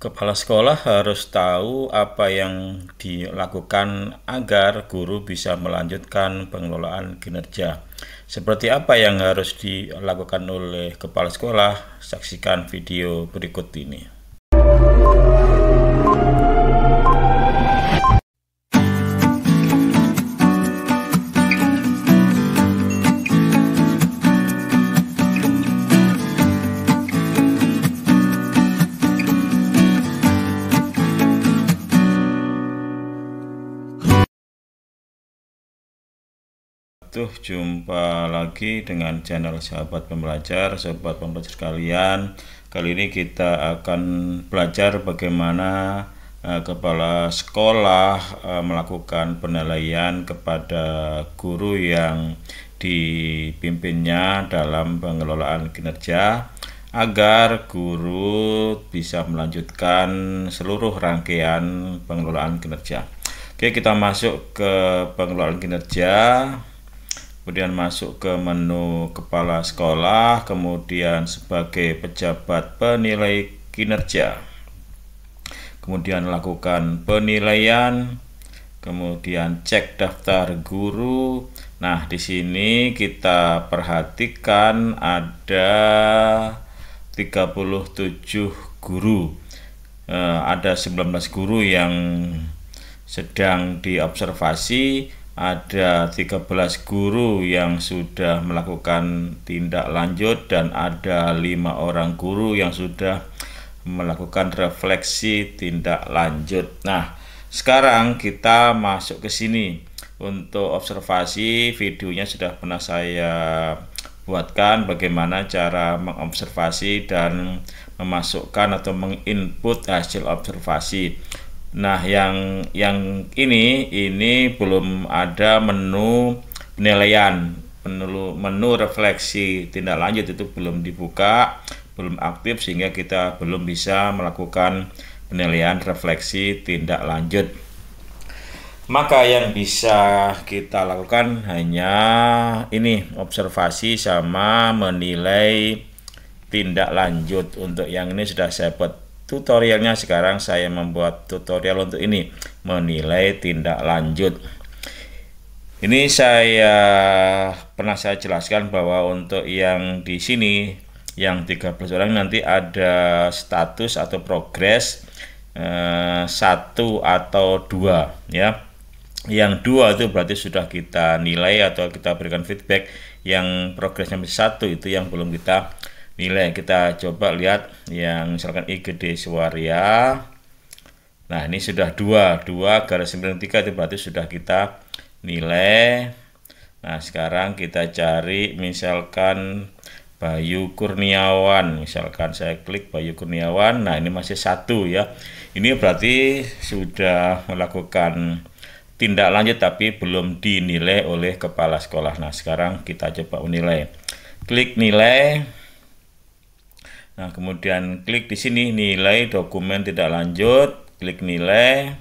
Kepala sekolah harus tahu apa yang dilakukan agar guru bisa melanjutkan pengelolaan kinerja. Seperti apa yang harus dilakukan oleh kepala sekolah? Saksikan video berikut ini. wabarakatuh Jumpa lagi dengan channel sahabat pembelajar Sahabat pembelajar kalian Kali ini kita akan belajar bagaimana eh, Kepala sekolah eh, melakukan penilaian kepada guru yang dipimpinnya dalam pengelolaan kinerja agar guru bisa melanjutkan seluruh rangkaian pengelolaan kinerja. Oke, kita masuk ke pengelolaan kinerja kemudian masuk ke menu kepala sekolah, kemudian sebagai pejabat penilai kinerja, kemudian lakukan penilaian, kemudian cek daftar guru. Nah, di sini kita perhatikan ada 37 guru. Eh, ada 19 guru yang sedang diobservasi ada 13 guru yang sudah melakukan tindak lanjut dan ada lima orang guru yang sudah melakukan refleksi tindak lanjut. Nah, sekarang kita masuk ke sini untuk observasi videonya sudah pernah saya buatkan bagaimana cara mengobservasi dan memasukkan atau menginput hasil observasi Nah, yang yang ini ini belum ada menu penilaian, menu menu refleksi tindak lanjut itu belum dibuka, belum aktif sehingga kita belum bisa melakukan penilaian refleksi tindak lanjut. Maka yang bisa kita lakukan hanya ini observasi sama menilai tindak lanjut. Untuk yang ini sudah saya buat tutorialnya sekarang saya membuat tutorial untuk ini menilai tindak lanjut ini saya pernah saya jelaskan bahwa untuk yang di sini yang 13 orang nanti ada status atau progres eh, satu atau dua ya yang dua itu berarti sudah kita nilai atau kita berikan feedback yang progresnya satu itu yang belum kita nilai kita coba lihat yang misalkan I gede suaria nah ini sudah 2 2 garis 93 itu berarti sudah kita nilai nah sekarang kita cari misalkan Bayu Kurniawan misalkan saya klik Bayu Kurniawan nah ini masih satu ya ini berarti sudah melakukan tindak lanjut tapi belum dinilai oleh kepala sekolah nah sekarang kita coba menilai klik nilai Nah, kemudian klik di sini nilai dokumen tidak lanjut, klik nilai.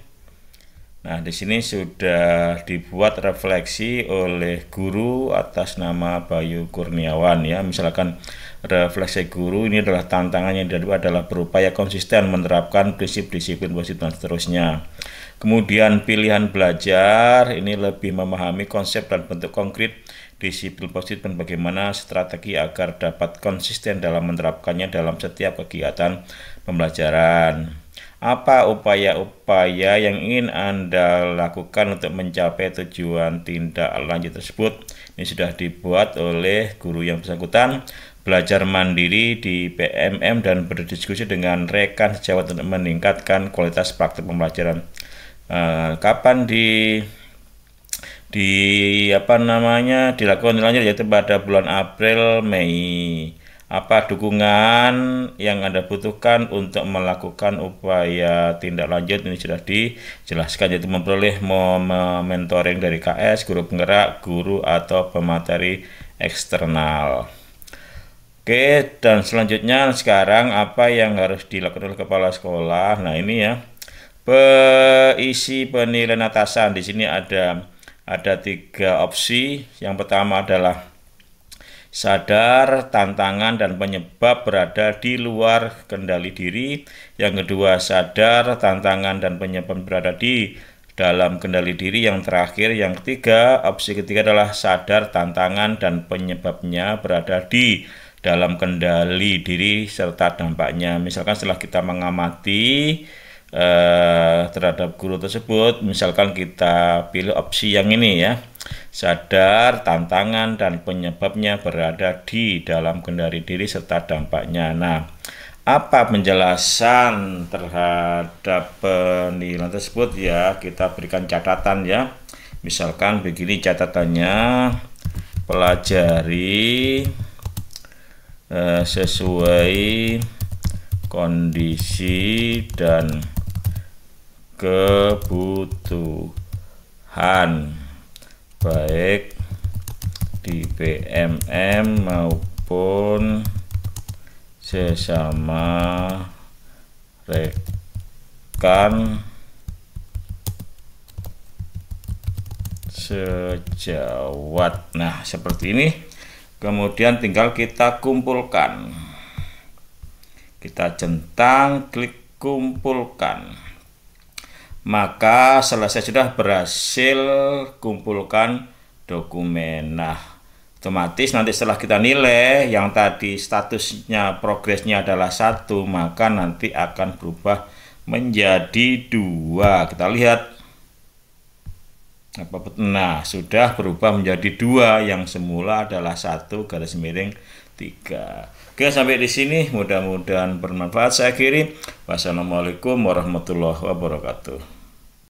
Nah, di sini sudah dibuat refleksi oleh guru atas nama Bayu Kurniawan ya. Misalkan refleksi guru ini adalah tantangan yang dihadapi adalah berupaya konsisten menerapkan prinsip disiplin positif dan seterusnya. Kemudian pilihan belajar ini lebih memahami konsep dan bentuk konkret disiplin positif dan bagaimana strategi agar dapat konsisten dalam menerapkannya dalam setiap kegiatan pembelajaran. Apa upaya-upaya yang ingin Anda lakukan untuk mencapai tujuan tindak lanjut tersebut? Ini sudah dibuat oleh guru yang bersangkutan belajar mandiri di PMM dan berdiskusi dengan rekan sejawat untuk meningkatkan kualitas praktik pembelajaran. Eh, kapan di di apa namanya dilakukan lanjut yaitu pada bulan April Mei apa dukungan yang Anda butuhkan untuk melakukan upaya tindak lanjut ini sudah dijelaskan yaitu memperoleh mentoring dari KS, guru penggerak, guru atau pemateri eksternal. Oke, dan selanjutnya sekarang apa yang harus dilakukan oleh kepala sekolah? Nah, ini ya. Isi penilaian atasan di sini ada ada tiga opsi. Yang pertama adalah sadar tantangan dan penyebab berada di luar kendali diri. Yang kedua, sadar tantangan dan penyebab berada di dalam kendali diri. Yang terakhir, yang ketiga, opsi ketiga adalah sadar tantangan dan penyebabnya berada di dalam kendali diri serta dampaknya. Misalkan setelah kita mengamati eh, terhadap guru tersebut, misalkan kita pilih opsi yang ini ya Sadar tantangan dan penyebabnya berada di dalam kendali diri serta dampaknya. Nah, apa penjelasan terhadap penilaian tersebut ya? Kita berikan catatan ya. Misalkan begini catatannya. Pelajari eh, sesuai kondisi dan kebutuhan baik di PMM maupun sesama rekan sejawat nah seperti ini kemudian tinggal kita kumpulkan kita centang klik kumpulkan maka selesai sudah berhasil kumpulkan dokumen. Nah, otomatis nanti setelah kita nilai yang tadi statusnya progresnya adalah satu, maka nanti akan berubah menjadi dua. Kita lihat Nah, sudah berubah menjadi dua yang semula adalah satu garis miring tiga. Oke, sampai di sini. Mudah-mudahan bermanfaat. Saya akhiri. Wassalamualaikum warahmatullahi wabarakatuh.